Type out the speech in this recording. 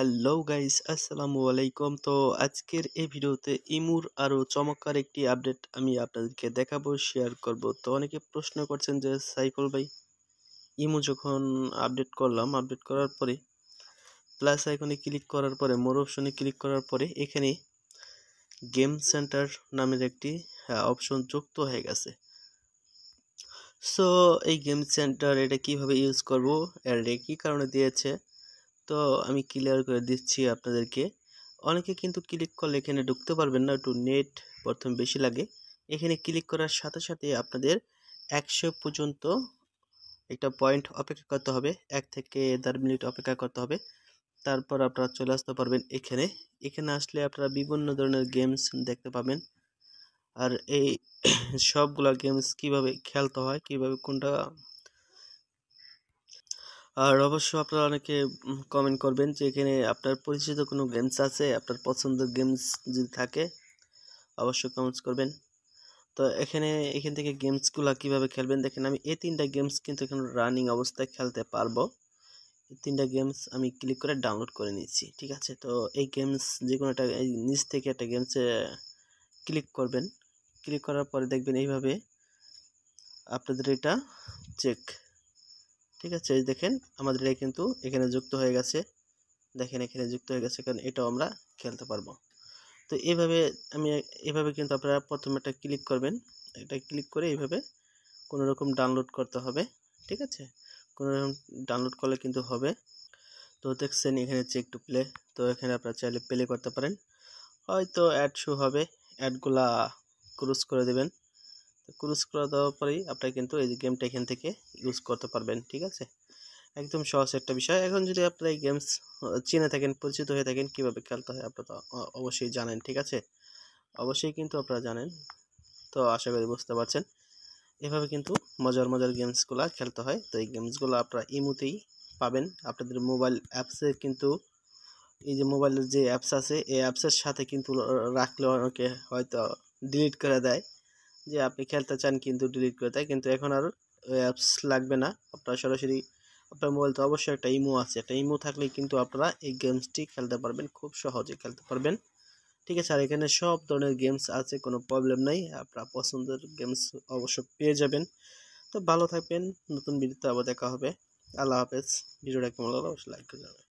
hello guys আসসালামু আলাইকুম তো আজকের এই ভিডিওতে ইমুর আরও চমৎকার একটি আপডেট আমি আপনাদেরকে দেখাবো শেয়ার করব তো অনেকে প্রশ্ন করছেন যে সাইফুল ভাই ইমু যখন আপডেট করলাম আপডেট করার পরে প্লাস আইকনে ক্লিক করার পরে মোর অপশনে ক্লিক করার পরে এখানে গেম সেন্টার নামের একটি অপশন হ্যাঁ, যুক্ত হয়ে গেছে সো এই গেম সেন্টার এটা কিভাবে ইউজ করব এর কী কারণে দিয়েছে তো আমি ক্লিয়ার করে দিচ্ছি আপনাদেরকে অনেকে কিন্তু ক্লিক করলে এখানে ঢুকতে পারবেন না একটু নেট প্রথম বেশি লাগে এখানে ক্লিক করার সাথে সাথে আপনাদের একশো পর্যন্ত একটা পয়েন্ট অপেক্ষা করতে হবে এক থেকে দেড় মিনিট অপেক্ষা করতে হবে তারপর আপনারা চলে আসতে পারবেন এখানে এখানে আসলে আপনারা বিভিন্ন ধরনের গেমস দেখতে পাবেন আর এই সবগুলা গেমস কিভাবে খেলতে হয় কিভাবে কোনটা আর অবশ্য আপনারা অনেকে কমেন্ট করবেন যে এখানে আপনার পরিচিত কোনো গেমস আছে আপনার পছন্দের গেমস যদি থাকে অবশ্যই কমেন্টস করবেন তো এখানে এখান থেকে গেমসগুলো কিভাবে খেলবেন দেখেন আমি এই তিনটা গেমস কিন্তু এখানে রানিং অবস্থায় খেলতে পারবো এই তিনটা গেমস আমি ক্লিক করে ডাউনলোড করে নিচ্ছি ঠিক আছে তো এই গেমস যে কোনো একটা এই নিচ থেকে একটা গেমসে ক্লিক করবেন ক্লিক করার পরে দেখবেন এইভাবে আপনাদের এটা চেক ঠিক আছে এই দেখেন আমাদের এটা কিন্তু এখানে যুক্ত হয়ে গেছে দেখেন এখানে যুক্ত হয়ে গেছে কারণ এটাও আমরা খেলতে পারবো তো এইভাবে আমি এভাবে কিন্তু আপনারা প্রথমে একটা ক্লিক করবেন এটা ক্লিক করে এইভাবে কোনো রকম ডাউনলোড করতে হবে ঠিক আছে কোনো রকম ডাউনলোড করলে কিন্তু হবে তো দেখছেন এখানে চেক টু প্লে তো এখানে আপনারা চাইলে প্লে করতে পারেন হয়তো অ্যাড শু হবে অ্যাডগুলা ক্রুজ করে দেবেন ক্রুজ করে দেওয়ার পরেই আপনারা কিন্তু এই গেমটা এখান থেকে ইউজ করতে পারবেন ঠিক আছে একদম সহজ একটা বিষয় এখন যদি আপনারা এই গেমস চিনে থাকেন পরিচিত হয়ে থাকেন কীভাবে খেলতে হয় আপনারা অবশ্যই জানেন ঠিক আছে অবশ্যই কিন্তু আপনারা জানেন তো আশা করি বুঝতে পারছেন এভাবে কিন্তু মজার মজার গেমসগুলো খেলতে হয় তো এই গেমসগুলো আপনারা ইমুতেই পাবেন আপনাদের মোবাইল অ্যাপসে কিন্তু এই যে মোবাইলের যে অ্যাপস আছে এই অ্যাপসের সাথে কিন্তু রাখলে অনেকে হয়তো ডিলিট করে দেয় যে আপনি খেলতে চান কিন্তু ডিলিট করে দেয় কিন্তু এখন আর অ্যাপস লাগবে না আপনার সরাসরি আপনার মোবাইলতে অবশ্যই একটা ইমো আছে একটা ইমো থাকলে কিন্তু আপনারা এই গেমসটি খেলতে পারবেন খুব সহজে খেলতে পারবেন ঠিক আছে আর এখানে সব ধরনের গেমস আছে কোনো প্রবলেম নাই আপনার পছন্দের গেমস অবশ্য পেয়ে যাবেন তো ভালো থাকবেন নতুন ভিডিওতে আবার দেখা হবে আল্লাহ হাফেজ ভিডিওটা কেমন লাগলো লাইক করে